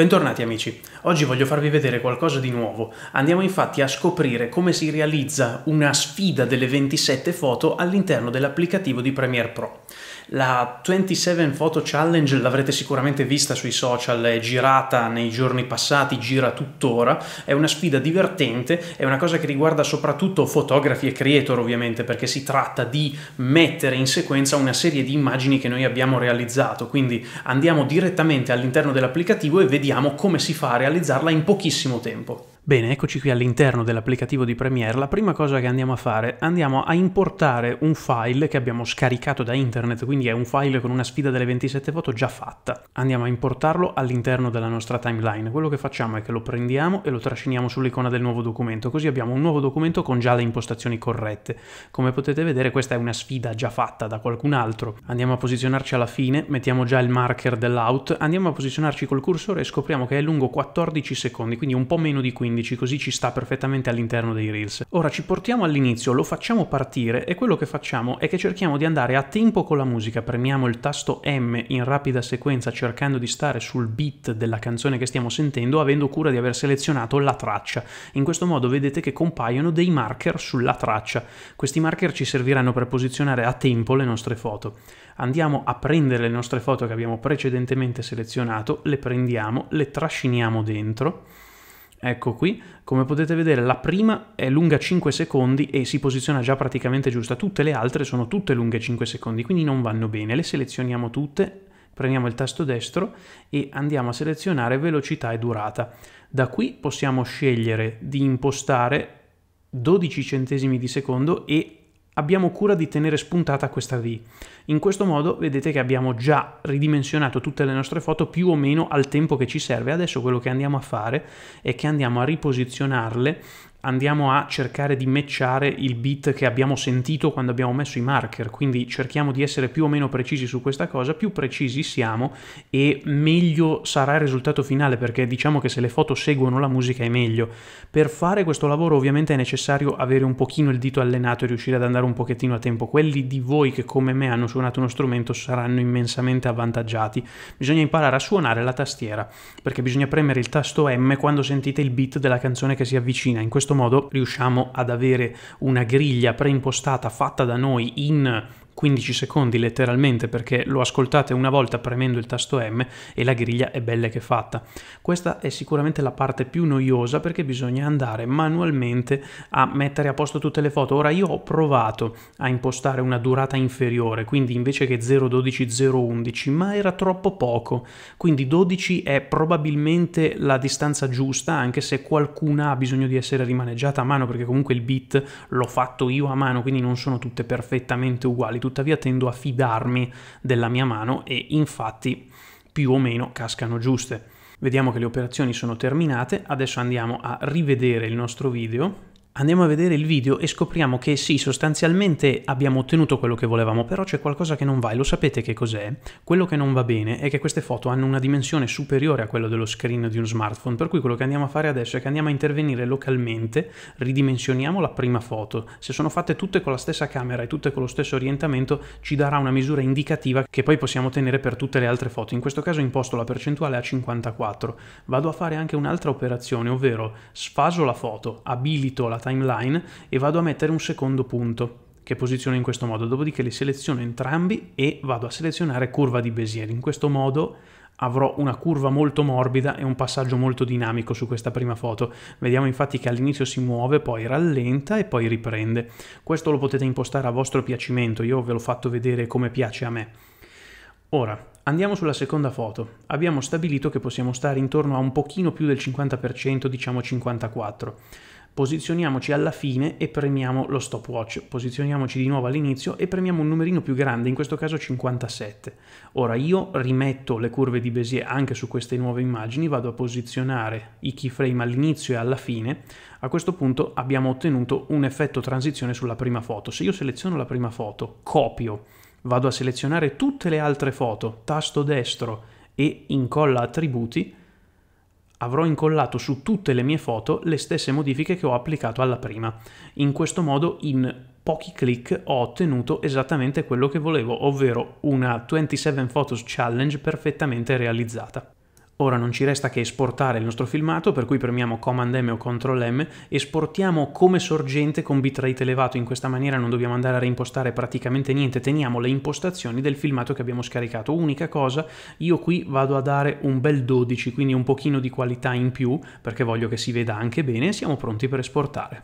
Bentornati amici, oggi voglio farvi vedere qualcosa di nuovo. Andiamo infatti a scoprire come si realizza una sfida delle 27 foto all'interno dell'applicativo di Premiere Pro. La 27 Photo Challenge l'avrete sicuramente vista sui social, è girata nei giorni passati, gira tuttora, è una sfida divertente, è una cosa che riguarda soprattutto fotografi e creator ovviamente perché si tratta di mettere in sequenza una serie di immagini che noi abbiamo realizzato, quindi andiamo direttamente all'interno dell'applicativo e vediamo come si fa a realizzarla in pochissimo tempo. Bene, eccoci qui all'interno dell'applicativo di Premiere. La prima cosa che andiamo a fare, andiamo a importare un file che abbiamo scaricato da internet, quindi è un file con una sfida delle 27 foto già fatta. Andiamo a importarlo all'interno della nostra timeline. Quello che facciamo è che lo prendiamo e lo trasciniamo sull'icona del nuovo documento, così abbiamo un nuovo documento con già le impostazioni corrette. Come potete vedere questa è una sfida già fatta da qualcun altro. Andiamo a posizionarci alla fine, mettiamo già il marker dell'out, andiamo a posizionarci col cursore e scopriamo che è lungo 14 secondi, quindi un po' meno di 15 15, così ci sta perfettamente all'interno dei Reels. Ora ci portiamo all'inizio, lo facciamo partire e quello che facciamo è che cerchiamo di andare a tempo con la musica, premiamo il tasto M in rapida sequenza cercando di stare sul beat della canzone che stiamo sentendo, avendo cura di aver selezionato la traccia. In questo modo vedete che compaiono dei marker sulla traccia. Questi marker ci serviranno per posizionare a tempo le nostre foto. Andiamo a prendere le nostre foto che abbiamo precedentemente selezionato, le prendiamo, le trasciniamo dentro Ecco qui, come potete vedere la prima è lunga 5 secondi e si posiziona già praticamente giusta, tutte le altre sono tutte lunghe 5 secondi, quindi non vanno bene, le selezioniamo tutte, prendiamo il tasto destro e andiamo a selezionare velocità e durata. Da qui possiamo scegliere di impostare 12 centesimi di secondo e abbiamo cura di tenere spuntata questa V. In questo modo vedete che abbiamo già ridimensionato tutte le nostre foto più o meno al tempo che ci serve. Adesso quello che andiamo a fare è che andiamo a riposizionarle andiamo a cercare di matchare il beat che abbiamo sentito quando abbiamo messo i marker, quindi cerchiamo di essere più o meno precisi su questa cosa, più precisi siamo e meglio sarà il risultato finale perché diciamo che se le foto seguono la musica è meglio. Per fare questo lavoro ovviamente è necessario avere un pochino il dito allenato e riuscire ad andare un pochettino a tempo. Quelli di voi che come me hanno suonato uno strumento saranno immensamente avvantaggiati. Bisogna imparare a suonare la tastiera perché bisogna premere il tasto M quando sentite il beat della canzone che si avvicina. In questo questo modo riusciamo ad avere una griglia preimpostata fatta da noi in 15 secondi letteralmente perché lo ascoltate una volta premendo il tasto M e la griglia è bella che fatta. Questa è sicuramente la parte più noiosa perché bisogna andare manualmente a mettere a posto tutte le foto. Ora io ho provato a impostare una durata inferiore, quindi invece che 0.12 0.11, ma era troppo poco. Quindi 12 è probabilmente la distanza giusta, anche se qualcuna ha bisogno di essere rimaneggiata a mano perché comunque il bit l'ho fatto io a mano, quindi non sono tutte perfettamente uguali, tuttavia tendo a fidarmi della mia mano e infatti più o meno cascano giuste. Vediamo che le operazioni sono terminate, adesso andiamo a rivedere il nostro video andiamo a vedere il video e scopriamo che sì, sostanzialmente abbiamo ottenuto quello che volevamo, però c'è qualcosa che non va e lo sapete che cos'è? Quello che non va bene è che queste foto hanno una dimensione superiore a quella dello screen di uno smartphone, per cui quello che andiamo a fare adesso è che andiamo a intervenire localmente, ridimensioniamo la prima foto. Se sono fatte tutte con la stessa camera e tutte con lo stesso orientamento, ci darà una misura indicativa che poi possiamo ottenere per tutte le altre foto. In questo caso imposto la percentuale a 54. Vado a fare anche un'altra operazione, ovvero sfaso la foto, abilito la timeline timeline e vado a mettere un secondo punto che posiziono in questo modo, dopodiché li seleziono entrambi e vado a selezionare curva di Bézier. In questo modo avrò una curva molto morbida e un passaggio molto dinamico su questa prima foto. Vediamo infatti che all'inizio si muove, poi rallenta e poi riprende. Questo lo potete impostare a vostro piacimento, io ve l'ho fatto vedere come piace a me. Ora, andiamo sulla seconda foto. Abbiamo stabilito che possiamo stare intorno a un pochino più del 50%, diciamo 54% posizioniamoci alla fine e premiamo lo stopwatch, posizioniamoci di nuovo all'inizio e premiamo un numerino più grande, in questo caso 57. Ora io rimetto le curve di Bézier anche su queste nuove immagini, vado a posizionare i keyframe all'inizio e alla fine, a questo punto abbiamo ottenuto un effetto transizione sulla prima foto. Se io seleziono la prima foto, copio, vado a selezionare tutte le altre foto, tasto destro e incolla attributi, avrò incollato su tutte le mie foto le stesse modifiche che ho applicato alla prima. In questo modo in pochi clic ho ottenuto esattamente quello che volevo, ovvero una 27 Photos Challenge perfettamente realizzata. Ora non ci resta che esportare il nostro filmato, per cui premiamo Command M o Ctrl M, esportiamo come sorgente con bitrate elevato, in questa maniera non dobbiamo andare a reimpostare praticamente niente, teniamo le impostazioni del filmato che abbiamo scaricato. Unica cosa, io qui vado a dare un bel 12, quindi un pochino di qualità in più, perché voglio che si veda anche bene e siamo pronti per esportare.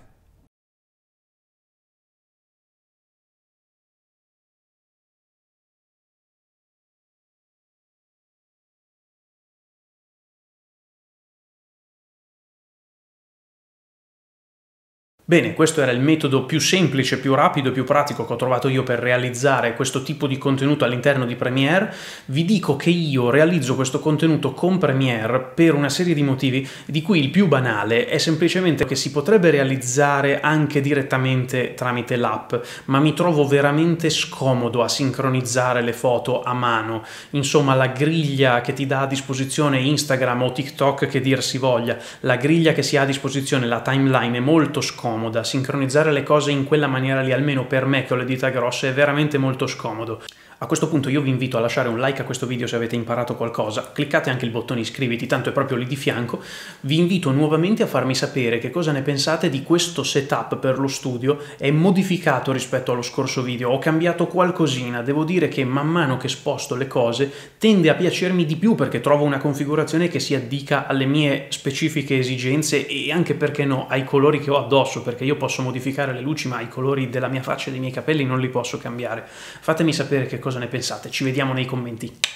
Bene, questo era il metodo più semplice, più rapido e più pratico che ho trovato io per realizzare questo tipo di contenuto all'interno di Premiere. Vi dico che io realizzo questo contenuto con Premiere per una serie di motivi, di cui il più banale è semplicemente che si potrebbe realizzare anche direttamente tramite l'app, ma mi trovo veramente scomodo a sincronizzare le foto a mano. Insomma, la griglia che ti dà a disposizione Instagram o TikTok che dir si voglia, la griglia che si ha a disposizione la timeline è molto scomoda scomoda, sincronizzare le cose in quella maniera lì, almeno per me che ho le dita grosse, è veramente molto scomodo. A questo punto io vi invito a lasciare un like a questo video se avete imparato qualcosa, cliccate anche il bottone iscriviti, tanto è proprio lì di fianco, vi invito nuovamente a farmi sapere che cosa ne pensate di questo setup per lo studio, è modificato rispetto allo scorso video, ho cambiato qualcosina, devo dire che man mano che sposto le cose tende a piacermi di più perché trovo una configurazione che si addica alle mie specifiche esigenze e anche perché no ai colori che ho addosso, perché io posso modificare le luci ma i colori della mia faccia e dei miei capelli non li posso cambiare. Fatemi sapere che cosa ne pensate, ci vediamo nei commenti.